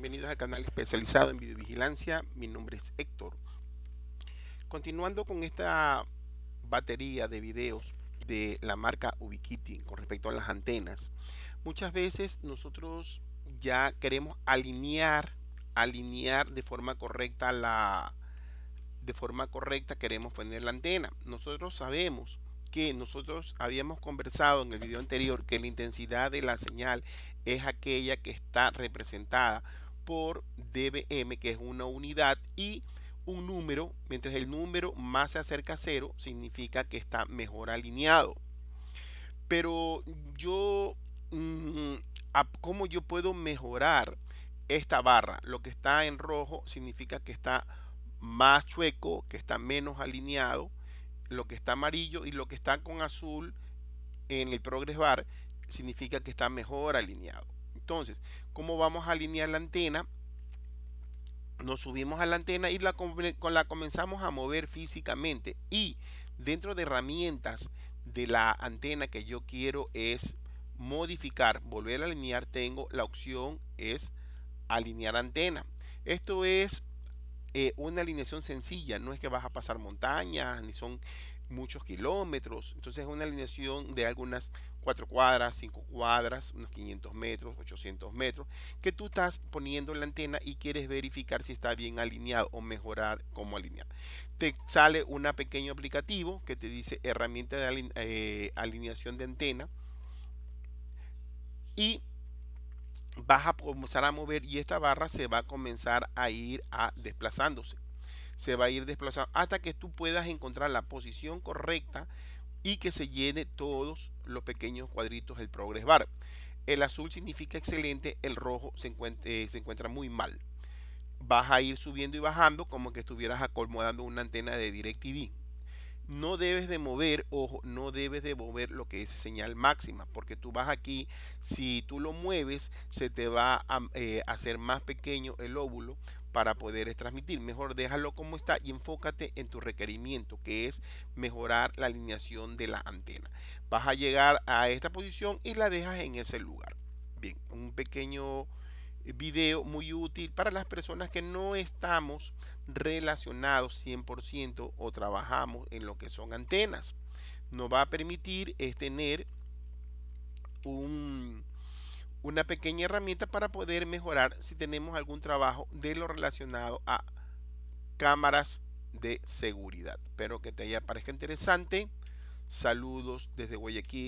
Bienvenidos al canal especializado en videovigilancia. Mi nombre es Héctor. Continuando con esta batería de videos de la marca Ubiquiti con respecto a las antenas. Muchas veces nosotros ya queremos alinear, alinear de forma correcta la de forma correcta queremos poner la antena. Nosotros sabemos que nosotros habíamos conversado en el video anterior que la intensidad de la señal es aquella que está representada por dBm, que es una unidad, y un número, mientras el número más se acerca a cero, significa que está mejor alineado. Pero yo, mm, ¿cómo yo puedo mejorar esta barra? Lo que está en rojo significa que está más chueco, que está menos alineado. Lo que está amarillo y lo que está con azul en el progress bar significa que está mejor alineado. Entonces, ¿cómo vamos a alinear la antena? Nos subimos a la antena y la, comenzamos a mover físicamente. Y dentro de herramientas de la antena que yo quiero es modificar, volver a alinear, tengo la opción es alinear antena. Esto es eh, una alineación sencilla, no es que vas a pasar montañas, ni son muchos kilómetros. Entonces es una alineación de algunas 4 cuadras, 5 cuadras, unos 500 metros, 800 metros, que tú estás poniendo la antena y quieres verificar si está bien alineado o mejorar cómo alinear. Te sale un pequeño aplicativo que te dice herramienta de eh, alineación de antena y vas a comenzar a mover y esta barra se va a comenzar a ir a desplazándose se va a ir desplazando hasta que tú puedas encontrar la posición correcta y que se llene todos los pequeños cuadritos del progress bar. El azul significa excelente, el rojo se encuentra, eh, se encuentra muy mal. Vas a ir subiendo y bajando como que estuvieras acomodando una antena de DirecTV. No debes de mover, ojo, no debes de mover lo que es señal máxima, porque tú vas aquí, si tú lo mueves, se te va a eh, hacer más pequeño el óvulo para poder transmitir. Mejor déjalo como está y enfócate en tu requerimiento, que es mejorar la alineación de la antena. Vas a llegar a esta posición y la dejas en ese lugar. Bien, un pequeño eh, video muy útil para las personas que no estamos relacionados 100% o trabajamos en lo que son antenas. Nos va a permitir es tener un una pequeña herramienta para poder mejorar si tenemos algún trabajo de lo relacionado a cámaras de seguridad. Espero que te haya parecido interesante. Saludos desde Guayaquil.